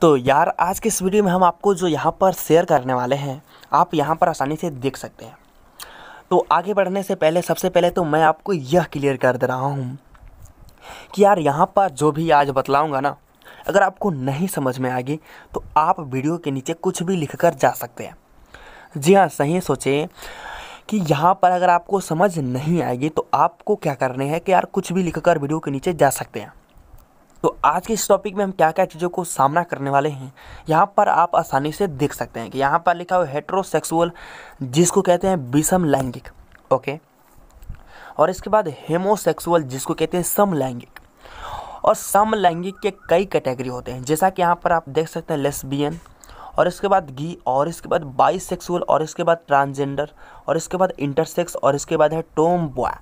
तो यार आज के इस वीडियो में हम आपको जो यहाँ पर शेयर करने वाले हैं आप यहाँ पर आसानी से देख सकते हैं तो आगे बढ़ने से पहले सबसे पहले तो मैं आपको यह क्लियर कर दे रहा हूँ कि यार यहाँ पर जो भी आज बतलाऊँगा ना अगर आपको नहीं समझ में आएगी तो आप वीडियो के नीचे कुछ भी लिख कर जा सकते हैं जी हाँ सही सोचें कि यहाँ पर अगर आपको समझ नहीं आएगी तो आपको क्या करने हैं कि यार कुछ भी लिख कर वीडियो के नीचे जा सकते हैं तो आज के इस टॉपिक में हम क्या क्या चीज़ों को सामना करने वाले हैं यहाँ पर आप आसानी से देख सकते हैं कि यहाँ पर लिखा हुआ हेट्रोसेक्सुअल जिसको कहते हैं विषम लैंगिक ओके और इसके बाद हेमोसेक्सुअल जिसको कहते हैं समलैंगिक और समलैंगिक के कई कैटेगरी होते हैं जैसा कि यहाँ पर आप देख सकते हैं लेस्बियन और इसके बाद गी और इसके बाद बाइसेक्सुअल और इसके बाद ट्रांसजेंडर और इसके बाद इंटरसेक्स और इसके बाद है टोम बॉय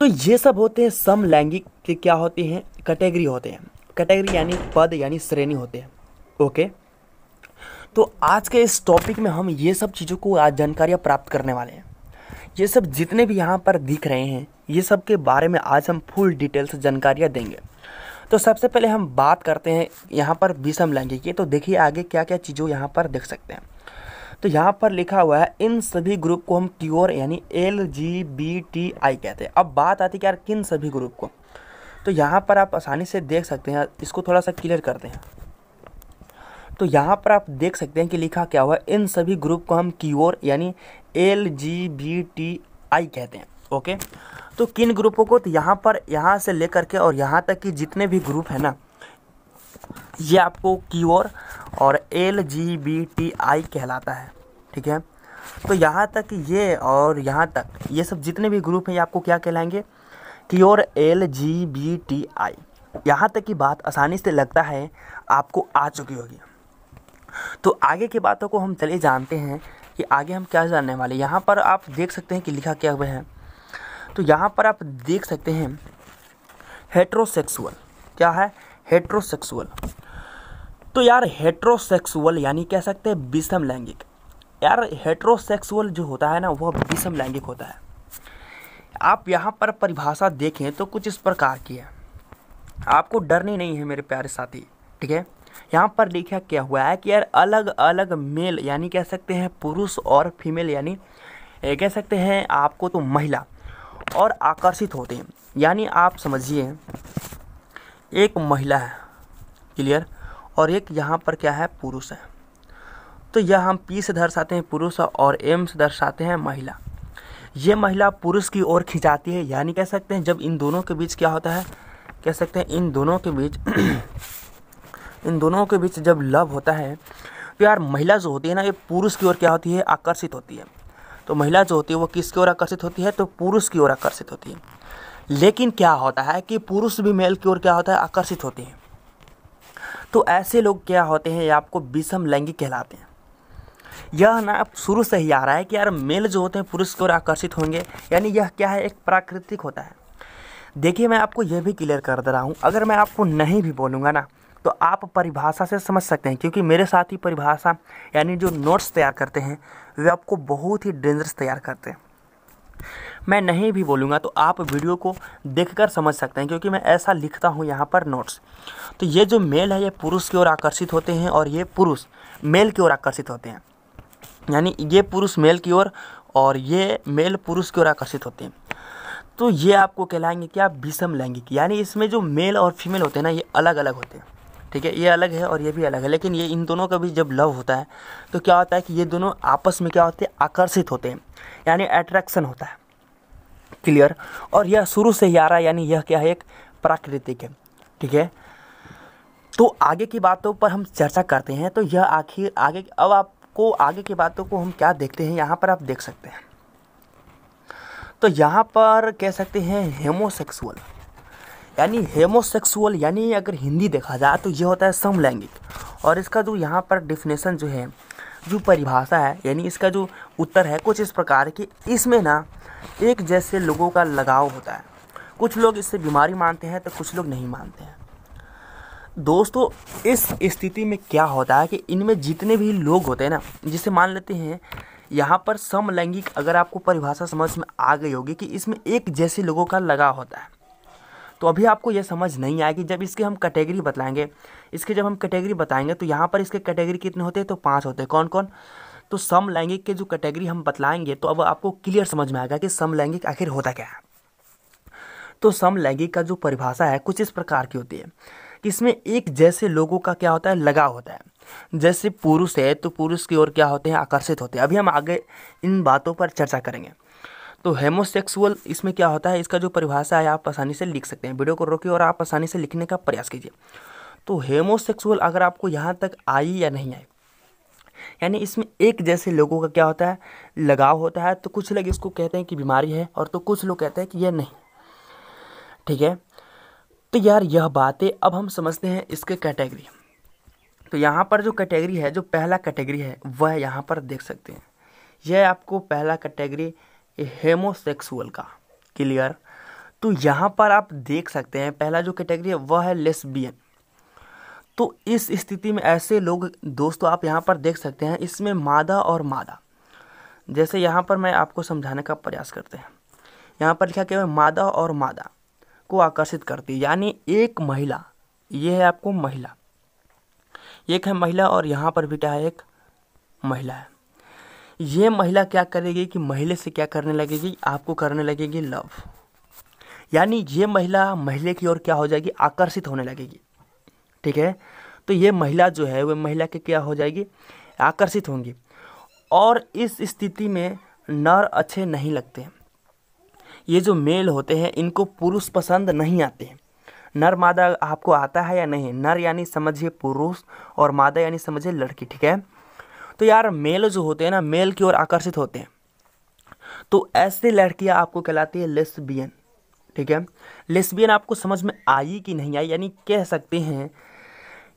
तो ये सब होते हैं समलैंगिक के क्या होते हैं कैटेगरी होते हैं कैटेगरी यानी पद यानी श्रेणी होते हैं ओके तो आज के इस टॉपिक में हम ये सब चीज़ों को आज जानकारियाँ प्राप्त करने वाले हैं ये सब जितने भी यहाँ पर दिख रहे हैं ये सब के बारे में आज हम फुल डिटेल से जानकारियाँ देंगे तो सबसे पहले हम बात करते हैं यहाँ पर विषम लैंगिक की तो देखिए आगे क्या क्या चीज़ों यहाँ पर देख सकते हैं तो यहाँ पर लिखा हुआ है इन सभी ग्रुप को हम क्योर यानी L G B T I कहते हैं अब बात आती है यार किन सभी ग्रुप को तो यहाँ पर आप आसानी से देख सकते हैं इसको थोड़ा सा क्लियर करते हैं तो यहाँ पर आप देख सकते हैं कि लिखा क्या हुआ इन सभी ग्रुप को हम क्योर यानी L G B T I कहते हैं ओके तो किन ग्रुपों को तो यहाँ पर यहाँ से लेकर के और यहाँ तक कि जितने भी ग्रुप हैं ना ये आपको ओर और L G B T I कहलाता है ठीक है तो यहाँ तक ये और यहाँ तक ये सब जितने भी ग्रुप हैं ये आपको क्या कहलाएंगे की ओर L G B T I यहाँ तक की बात आसानी से लगता है आपको आ चुकी होगी तो आगे की बातों को हम चले जानते हैं कि आगे हम क्या जानने वाले यहाँ पर आप देख सकते हैं कि लिखा क्या हुआ है तो यहाँ पर आप देख सकते हैं हेट्रोसेक्सुअल क्या है हेट्रोसेक्सुअल तो यार हेट्रोसेक्सुअल यानी कह सकते हैं विषम लैंगिक यार हेट्रोसेक्सुअल जो होता है ना वह विषम लैंगिक होता है आप यहाँ पर परिभाषा देखें तो कुछ इस प्रकार की है आपको डरनी नहीं है मेरे प्यारे साथी ठीक है यहाँ पर लिखा क्या हुआ है कि यार अलग अलग मेल यानी कह सकते हैं पुरुष और फीमेल यानी कह सकते हैं आपको तो महिला और आकर्षित होते हैं यानी आप समझिए एक महिला है क्लियर और एक यहाँ पर क्या है पुरुष है तो यह हम पी से दर्शाते हैं पुरुष और एम से दर्शाते हैं महिला ये महिला पुरुष की ओर खिंचाती है यानी कह सकते हैं जब इन दोनों के बीच क्या होता है कह सकते हैं इन दोनों के बीच इन दोनों के बीच जब लव होता है तो यार महिला जो होती है ना ये पुरुष की ओर क्या होती है आकर्षित होती है तो महिला जो होती है वो किसकी ओर आकर्षित होती है तो पुरुष की ओर आकर्षित होती है लेकिन क्या होता है कि पुरुष भी मेल की ओर क्या होता है आकर्षित होते हैं तो ऐसे लोग क्या होते हैं आपको विषम लैंगिक कहलाते हैं यह ना शुरू से ही आ रहा है कि यार मेल जो होते हैं पुरुष की ओर आकर्षित होंगे यानी यह क्या है एक प्राकृतिक होता है देखिए मैं आपको यह भी क्लियर कर दे रहा हूँ अगर मैं आपको नहीं भी बोलूँगा ना तो आप परिभाषा से समझ सकते हैं क्योंकि मेरे साथ ही परिभाषा यानी जो नोट्स तैयार करते हैं वे आपको बहुत ही डेंजरस तैयार करते हैं मैं नहीं भी बोलूँगा तो आप वीडियो को देख कर समझ सकते हैं क्योंकि मैं ऐसा लिखता हूँ यहाँ पर नोट्स तो ये जो मेल है ये पुरुष की ओर आकर्षित होते हैं और ये पुरुष मेल की ओर आकर्षित होते हैं यानी ये पुरुष मेल की ओर और ये मेल पुरुष की ओर आकर्षित होते हैं तो ये आपको कहलाएंगे क्या विषम लैंगिक यानी इसमें जो मेल और फीमेल होते हैं ना ये अलग अलग होते हैं ठीक है ये अलग है और ये भी अलग है लेकिन ये इन दोनों का भी जब लव होता है तो क्या होता है कि ये दोनों आपस में क्या होते हैं आकर्षित होते हैं यानी अट्रैक्शन होता है क्लियर और यह शुरू से ही आ रहा है यानी यह क्या है एक प्राकृतिक है ठीक है तो आगे की बातों पर हम चर्चा करते हैं तो यह आखिर आगे अब आपको आगे की बातों को हम क्या देखते हैं यहाँ पर आप देख सकते हैं तो यहाँ पर कह सकते हैं हेमोसेक्सुअल यानी हेमोसेक्सुअल यानी अगर हिंदी देखा जाए तो यह होता है समलैंगिक और इसका जो यहाँ पर डिफिनेशन जो है जो परिभाषा है यानी इसका जो उत्तर है कुछ इस प्रकार कि इसमें ना एक जैसे लोगों का लगाव होता है कुछ लोग इससे बीमारी मानते हैं तो कुछ लोग नहीं मानते हैं दोस्तों इस स्थिति में क्या होता है कि इनमें जितने भी लोग होते हैं ना जिसे मान लेते हैं यहाँ पर समलैंगिक अगर आपको परिभाषा समझ में आ गई होगी कि इसमें एक जैसे लोगों का लगाव होता है तो अभी आपको यह समझ नहीं आएगी जब इसकी हम कैटेगरी बताएंगे इसके जब हम कैटेगरी बताएंगे तो यहाँ पर इसके कैटेगरी कितने होते हैं तो पाँच होते हैं कौन कौन तो सम लैंगिक के जो कैटेगरी हम बतलाएंगे तो अब आपको क्लियर समझ में आएगा कि सम लैंगिक आखिर होता क्या है तो सम लैंगिक का जो परिभाषा है कुछ इस प्रकार की होती है कि इसमें एक जैसे लोगों का क्या होता है लगाव होता है जैसे पुरुष है तो पुरुष की ओर क्या होते हैं आकर्षित होते हैं अभी हम आगे इन बातों पर चर्चा करेंगे तो हेमोसेक्सुअल इसमें क्या होता है इसका जो परिभाषा है आप आसानी से लिख सकते हैं वीडियो को रोकिए और आप आसानी से लिखने का प्रयास कीजिए तो हेमोसेक्सुअल अगर आपको यहाँ तक आई या नहीं आई यानी इसमें एक जैसे लोगों का क्या होता है लगाव होता है तो कुछ लोग इसको कहते हैं कि बीमारी है और तो कुछ लोग कहते हैं कि यह नहीं ठीक है तो यार यह बातें अब हम समझते हैं इसके कैटेगरी तो यहाँ पर जो कैटेगरी है जो पहला कैटेगरी है वह यहाँ पर देख सकते हैं यह आपको पहला कैटेगरी हेमोसेक्सुअल का क्लियर तो यहाँ पर आप देख सकते हैं पहला जो कैटेगरी है वह है लेस्बियन तो इस स्थिति में ऐसे लोग दोस्तों आप यहाँ पर देख सकते हैं इसमें मादा और मादा जैसे यहाँ पर मैं आपको समझाने का प्रयास करते हैं यहाँ पर लिखा गया मादा और मादा को आकर्षित करती है यानी एक महिला ये है आपको महिला एक है महिला और यहाँ पर बेटा है एक महिला है ये महिला क्या करेगी कि महिले से क्या करने लगेगी आपको करने लगेगी लव यानी ये महिला महिले की ओर क्या हो जाएगी आकर्षित होने लगेगी ठीक है तो ये महिला जो है वह महिला के क्या हो जाएगी आकर्षित होंगी और इस स्थिति में नर अच्छे नहीं लगते हैं ये जो मेल होते हैं इनको पुरुष पसंद नहीं आते हैं नर मादा आपको आता है या नहीं नर यानी समझिए पुरुष और मादा यानी समझिए लड़की ठीक है तो यार मेल जो होते हैं ना मेल की ओर आकर्षित होते हैं तो ऐसे लड़कियाँ आपको कहलाती है लेस्बियन ठीक है लेस्बियन आपको समझ में आई कि नहीं आई यानी कह सकते हैं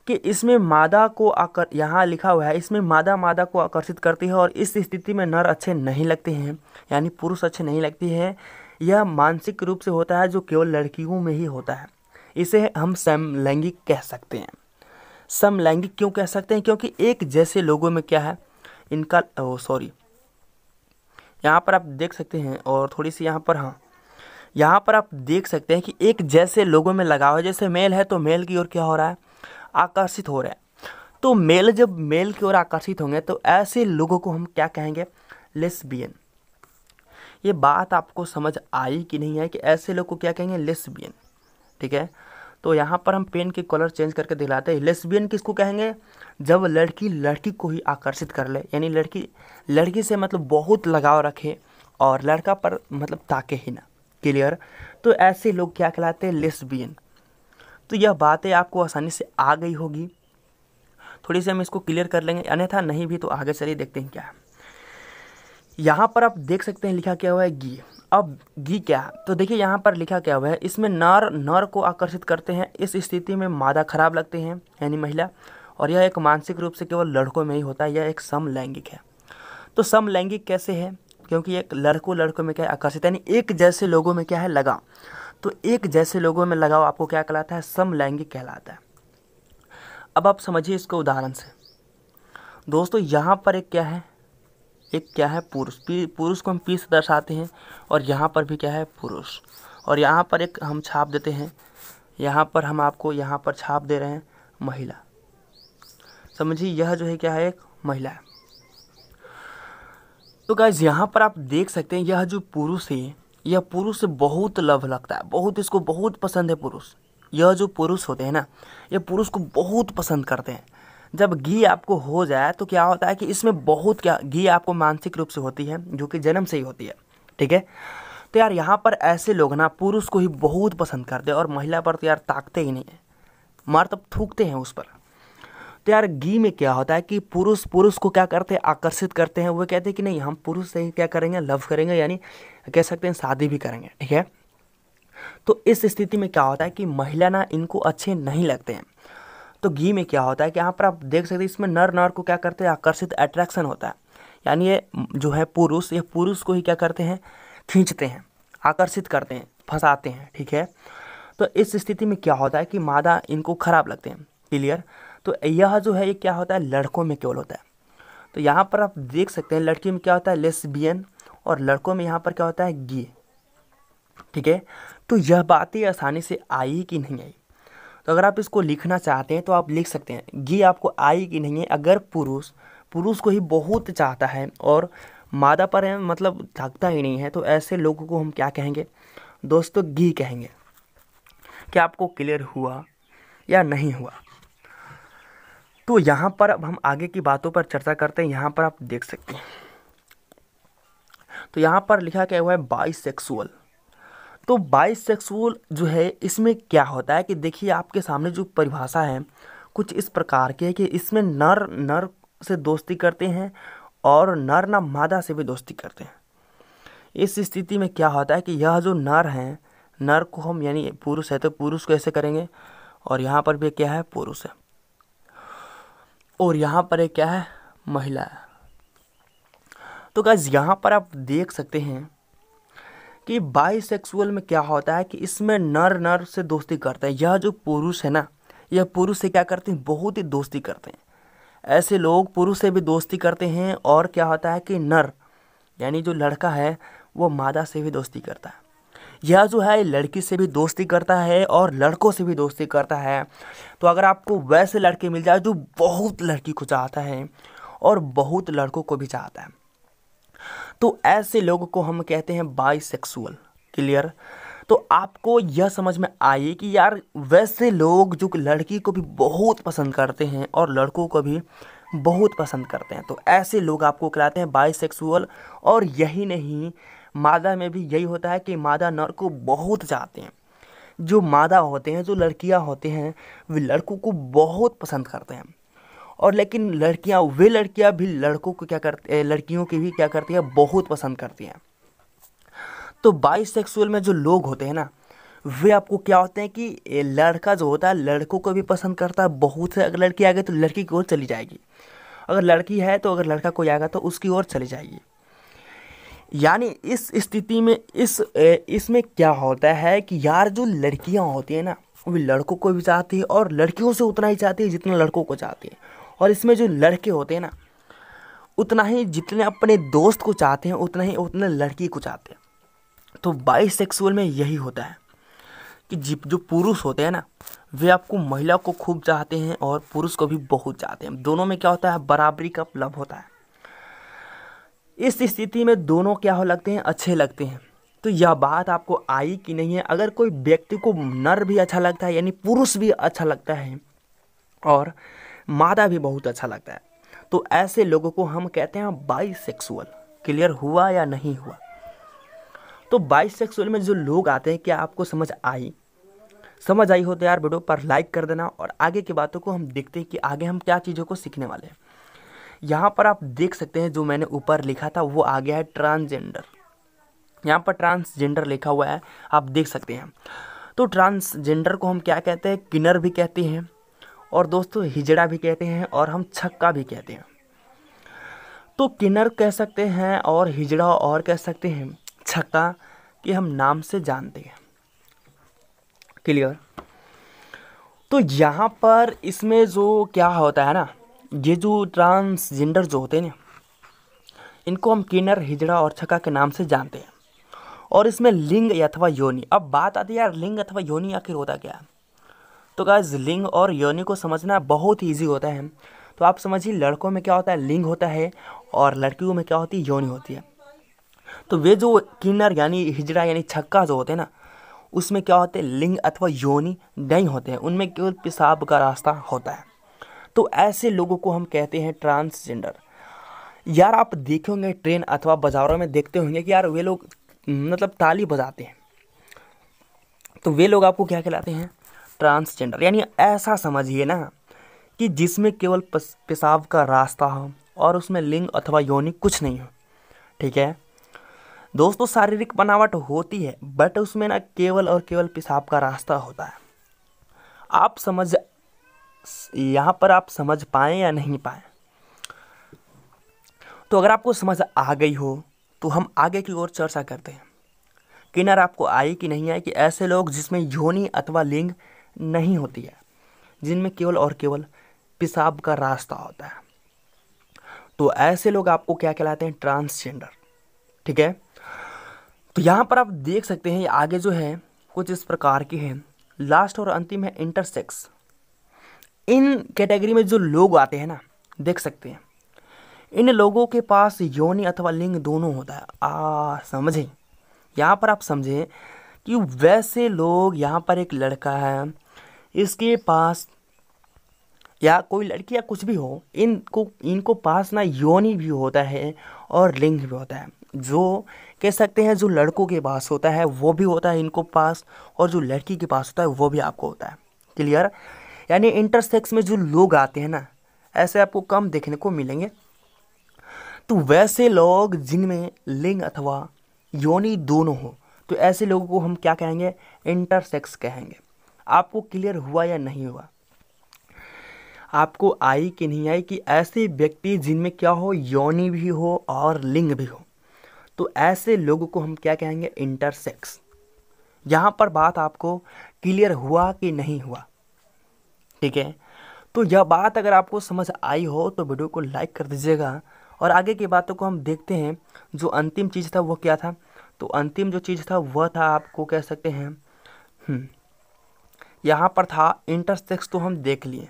कि इसमें मादा को आकर यहाँ लिखा हुआ है इसमें मादा मादा को आकर्षित करती है और इस स्थिति में नर अच्छे नहीं लगते हैं यानी पुरुष अच्छे नहीं लगते हैं यह मानसिक रूप से होता है जो केवल लड़कियों में ही होता है इसे हम समलैंगिक कह सकते हैं समलैंगिक क्यों कह सकते हैं क्योंकि एक जैसे लोगों में क्या है इनका सॉरी यहाँ पर आप देख सकते हैं और थोड़ी सी यहाँ पर हाँ यहाँ पर आप देख सकते हैं कि एक जैसे लोगों में लगाव है जैसे मेल है तो मेल की ओर क्या हो रहा है आकर्षित हो रहा है तो मेल जब मेल की ओर आकर्षित होंगे तो ऐसे लोगों को हम क्या कहेंगे लेस्बियन ये बात आपको समझ आई कि नहीं है कि ऐसे लोग को क्या कहेंगे लेस्बियन ठीक है तो यहाँ पर हम पेन के कलर चेंज करके दिलाते हैं लेस्बियन किसको कहेंगे जब लड़की लड़की को ही आकर्षित कर ले यानी लड़की लड़की से मतलब बहुत लगाव रखे और लड़का पर मतलब ताके ही ना क्लियर तो ऐसे लोग क्या कहलाते हैं लेस्बियन तो यह बातें आपको आसानी से आ गई होगी थोड़ी सी हम इसको क्लियर कर लेंगे अन्यथा नहीं भी तो आगे चलिए देखते हैं क्या है यहाँ पर आप देख सकते हैं लिखा क्या हुआ है गी अब घी क्या तो देखिए यहाँ पर लिखा क्या हुआ है इसमें नर नर को आकर्षित करते हैं इस स्थिति में मादा खराब लगते हैं यानी महिला और यह एक मानसिक रूप से केवल लड़कों में ही होता है यह एक समलैंगिक है तो समलैंगिक कैसे है क्योंकि एक लड़कों लड़कों में क्या आकर्षित यानी एक जैसे लोगों में क्या है लगाव तो एक जैसे लोगों में लगाव आपको क्या कहलाता है समलैंगिक कहलाता है अब आप समझिए इसको उदाहरण से दोस्तों यहाँ पर एक क्या है एक क्या है पुरुष पुरुष को हम पी से दर्शाते हैं और यहाँ पर भी क्या है पुरुष और यहाँ पर एक हम छाप देते हैं यहाँ पर हम आपको यहाँ पर छाप दे रहे हैं महिला समझिए यह जो है क्या है एक महिला है तो गाइज यहाँ पर आप देख सकते हैं यह जो पुरुष है यह पुरुष से बहुत लव लगता है बहुत इसको बहुत पसंद है पुरुष यह जो पुरुष होते हैं ना यह पुरुष को बहुत पसंद करते हैं जब घी आपको हो जाए तो क्या होता है कि इसमें बहुत क्या घी आपको मानसिक रूप से होती है जो कि जन्म से ही होती है ठीक है तो यार यहाँ पर ऐसे लोग ना पुरुष को ही बहुत पसंद करते हैं और महिला पर तो यार ताकते ही नहीं है मार तब तो थूकते हैं उस पर तो यार घी में क्या होता है कि पुरुष पुरुष को क्या करते हैं आकर्षित करते हैं वो कहते हैं कि नहीं हम पुरुष से ही क्या करेंगे लव करेंगे यानी कह सकते हैं शादी भी करेंगे ठीक है तो इस स्थिति में क्या होता है कि महिला ना इनको अच्छे नहीं लगते हैं तो घी में क्या होता है कि यहाँ पर आप देख सकते हैं इसमें नर नर को क्या करते हैं आकर्षित अट्रैक्शन होता है यानी ये जो है पुरुष ये पुरुष को ही क्या करते हैं खींचते हैं आकर्षित करते हैं फंसाते हैं ठीक है तो इस स्थिति में क्या होता है कि मादा इनको खराब लगते हैं क्लियर तो यह जो है ये क्या होता है लड़कों में केवल होता है तो यहाँ पर आप देख सकते हैं लड़की में क्या होता है लेसबियन और लड़कों में यहाँ पर क्या होता है गी ठीक है तो यह बातें आसानी से आई कि नहीं आई तो अगर आप इसको लिखना चाहते हैं तो आप लिख सकते हैं घी आपको आई कि नहीं है अगर पुरुष पुरुष को ही बहुत चाहता है और मादा पर है मतलब थकता ही नहीं है तो ऐसे लोगों को हम क्या कहेंगे दोस्तों घी कहेंगे क्या आपको क्लियर हुआ या नहीं हुआ तो यहाँ पर अब हम आगे की बातों पर चर्चा करते हैं यहाँ पर आप देख सकते हैं तो यहाँ पर लिखा क्या हुआ है बाई सेक्सुअल तो बाइसेक्सुअल जो है इसमें क्या होता है कि देखिए आपके सामने जो परिभाषा है कुछ इस प्रकार की है कि इसमें नर नर से दोस्ती करते हैं और नर ना मादा से भी दोस्ती करते हैं इस स्थिति में क्या होता है कि यह जो नर हैं नर को हम यानी पुरुष है तो पुरुष को ऐसे करेंगे और यहाँ पर भी क्या है पुरुष है और यहाँ पर क्या है महिला है तो गैस यहाँ पर आप देख सकते हैं कि बाईसेक्सुअल में क्या होता है कि इसमें नर नर से दोस्ती करते हैं यह जो पुरुष है ना यह पुरुष से क्या करते हैं बहुत ही दोस्ती करते हैं ऐसे लोग पुरुष से भी दोस्ती करते हैं और क्या होता है कि नर यानी जो लड़का है वो मादा से भी दोस्ती करता है यह जो है लड़की से भी दोस्ती करता है और लड़कों से भी दोस्ती करता है तो अगर आपको वैसे लड़के मिल जाए जो बहुत लड़की को चाहता है और बहुत लड़कों को भी चाहता है तो ऐसे लोगों को हम कहते हैं बाईसेक्सुअल क्लियर तो आपको यह समझ में आए कि यार वैसे लोग जो लड़की को भी बहुत पसंद करते हैं और लड़कों को भी बहुत पसंद करते हैं तो ऐसे लोग आपको कहलाते हैं बाईसेक्सुअल और यही नहीं मादा में भी यही होता है कि मादा नर को बहुत चाहते हैं जो मादा होते हैं जो लड़कियां होते हैं वे लड़कों को बहुत पसंद करते हैं और लेकिन लड़कियाँ वे लड़कियाँ भी लड़कों को क्या करती लड़कियों की भी क्या करती है बहुत पसंद करती हैं तो बाई सेक्सुअल में जो लोग होते हैं ना वे आपको क्या होते हैं कि लड़का जो होता है लड़कों को भी पसंद करता है बहुत से अगर लड़की आ गई तो लड़की की ओर चली जाएगी अगर लड़की है तो अगर लड़का कोई आएगा तो उसकी ओर चली जाएगी यानी इस स्थिति में इस इसमें क्या होता है कि यार जो लड़कियां होती हैं ना वो लड़कों को भी चाहती है और लड़कियों से उतना ही चाहती है जितना लड़कों को चाहती है और इसमें जो लड़के होते हैं ना उतना ही जितने अपने दोस्त को चाहते हैं उतना ही उतने लड़की को चाहते हैं तो सेक्सुअल में यही होता है कि जो पुरुष होते हैं ना वे आपको महिला को खूब चाहते हैं और पुरुष को भी बहुत चाहते हैं दोनों में क्या होता है बराबरी का लव होता है इस स्थिति में दोनों क्या हो लगते हैं अच्छे लगते हैं तो यह बात आपको आई कि नहीं है अगर कोई व्यक्ति को नर भी अच्छा लगता है यानी पुरुष भी अच्छा लगता है और मादा भी बहुत अच्छा लगता है तो ऐसे लोगों को हम कहते हैं बाईसेक्सुअल क्लियर हुआ या नहीं हुआ तो बाईसेक्सुअल में जो लोग आते हैं क्या आपको समझ आई समझ आई हो तो यार वीडियो पर लाइक कर देना और आगे की बातों को हम देखते हैं कि आगे हम क्या चीज़ों को सीखने वाले हैं यहाँ पर आप देख सकते हैं जो मैंने ऊपर लिखा था वो आ गया है ट्रांसजेंडर यहाँ पर ट्रांसजेंडर लिखा हुआ है आप देख सकते हैं तो ट्रांसजेंडर को हम क्या कहते हैं किनर भी कहते हैं और दोस्तों हिजड़ा भी कहते हैं और हम छक्का भी कहते हैं तो किन्नर कह सकते हैं और हिजड़ा और कह सकते हैं छक्का कि हम नाम से जानते हैं क्लियर तो यहाँ पर इसमें जो क्या होता है ना ये जो ट्रांसजेंडर जो होते हैं ना इनको हम किन्नर हिजड़ा और छक्का के नाम से जानते हैं और इसमें लिंग अथवा योनि अब बात आती है यार लिंग अथवा योनि आखिर होता क्या है तो गाइज लिंग और योनि को समझना बहुत ईजी होता है तो आप समझिए लड़कों में क्या होता है लिंग होता है और लड़कियों में क्या होती है योनि होती है तो वे जो किन्नर यानी हिजड़ा यानी छक्का जो होते हैं ना उसमें क्या होते हैं लिंग अथवा योनि नहीं होते हैं उनमें केवल पेशाब का रास्ता होता है तो ऐसे लोगों को हम कहते हैं ट्रांसजेंडर यार आप देखे होंगे ट्रेन अथवा बाज़ारों में देखते होंगे कि यार वे लोग मतलब ताली बजाते हैं तो वे लोग आपको क्या कहलाते हैं ट्रांसजेंडर यानी ऐसा समझिए ना कि जिसमें केवल पेशाब का रास्ता हो और उसमें लिंग अथवा योनि कुछ नहीं हो ठीक है दोस्तों शारीरिक बनावट होती है बट उसमें ना केवल और केवल पेशाब का रास्ता होता है आप समझ यहाँ पर आप समझ पाए या नहीं पाए तो अगर आपको समझ आ गई हो तो हम आगे की ओर चर्चा करते हैं किनर आपको आई कि नहीं आई कि ऐसे लोग जिसमें योनि अथवा लिंग नहीं होती है जिनमें केवल और केवल पेशाब का रास्ता होता है तो ऐसे लोग आपको क्या कहलाते हैं ट्रांसजेंडर ठीक है तो यहाँ पर आप देख सकते हैं आगे जो है कुछ इस प्रकार के हैं लास्ट और अंतिम है इंटरसेक्स इन कैटेगरी में जो लोग आते हैं ना देख सकते हैं इन लोगों के पास योनि अथवा लिंग दोनों होता है आ समझें यहाँ पर आप समझें कि वैसे लोग यहाँ पर एक लड़का है इसके पास या कोई लड़की या कुछ भी हो इनको इनको पास ना योनि भी होता है और लिंग भी होता है जो कह सकते हैं जो लड़कों के पास होता है वो भी होता है इनको पास और जो लड़की के पास होता है वो भी आपको होता है क्लियर यानी इंटरसेक्स में जो लोग आते हैं ना ऐसे आपको कम देखने को मिलेंगे तो वैसे लोग जिनमें लिंग अथवा योनि दोनों हो तो ऐसे लोगों को हम क्या कहेंगे इंटरसेक्स कहेंगे आपको क्लियर हुआ या नहीं हुआ आपको आई कि नहीं आई कि ऐसे व्यक्ति जिनमें क्या हो योनि भी हो और लिंग भी हो तो ऐसे लोगों को हम क्या कहेंगे इंटरसेक्स यहाँ पर बात आपको क्लियर हुआ कि नहीं हुआ ठीक है तो यह बात अगर आपको समझ आई हो तो वीडियो को लाइक कर दीजिएगा और आगे की बातों को हम देखते हैं जो अंतिम चीज़ था वो क्या था तो अंतिम जो चीज़ था वह था आपको कह सकते हैं हम्म, यहाँ पर था इंटरसेक्स तो हम देख लिए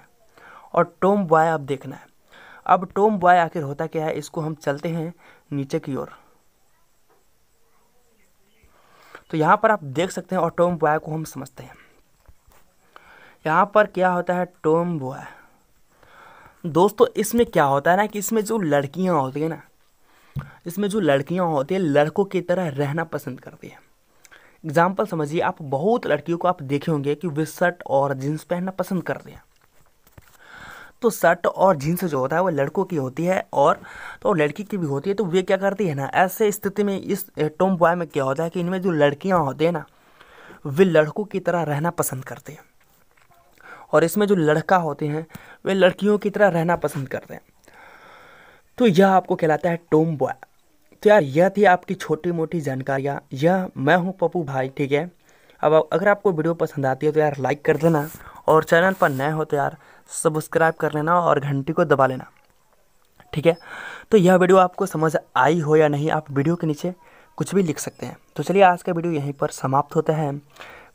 और टोम बॉय अब देखना है अब टोम बॉय आखिर होता क्या है इसको हम चलते हैं नीचे की ओर तो यहाँ पर आप देख सकते हैं और टोम बॉय को हम समझते हैं यहाँ पर क्या होता है टोम बॉय दोस्तों इसमें क्या होता है ना कि इसमें जो लड़कियाँ होती हैं ना इसमें जो लड़कियाँ होती हैं लड़कों की तरह रहना पसंद करती हैं एग्जाम्पल समझिए आप बहुत लड़कियों को आप देखे होंगे कि वे शर्ट और जीन्स पहनना पसंद करते हैं तो शर्ट और जीन्स जो होता है वो लड़कों की होती है और तो लड़की की भी होती है तो वे क्या करती है ना ऐसे स्थिति में इस टोम बॉय में क्या होता है कि इनमें जो लड़कियाँ होती हैं ना वे लड़कों की तरह रहना पसंद करते हैं और इसमें जो लड़का होते हैं वे लड़कियों की तरह रहना पसंद करते हैं तो यह आपको कहलाता है टोम बॉय तो यार यह थी आपकी छोटी मोटी जानकारियाँ यह मैं हूँ पप्पू भाई ठीक है अब अगर आपको वीडियो पसंद आती है तो यार लाइक कर देना और चैनल पर नए हो तो यार सब्सक्राइब कर लेना और घंटी को दबा लेना ठीक है तो यह वीडियो आपको समझ आई हो या नहीं आप वीडियो के नीचे कुछ भी लिख सकते हैं तो चलिए आज का वीडियो यहीं पर समाप्त होता है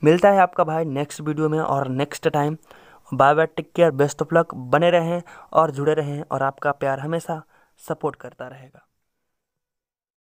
मिलता है आपका भाई नेक्स्ट वीडियो में और next time bye bye take care best of luck बने रहें और जुड़े रहें और आपका प्यार हमेशा सपोर्ट करता रहेगा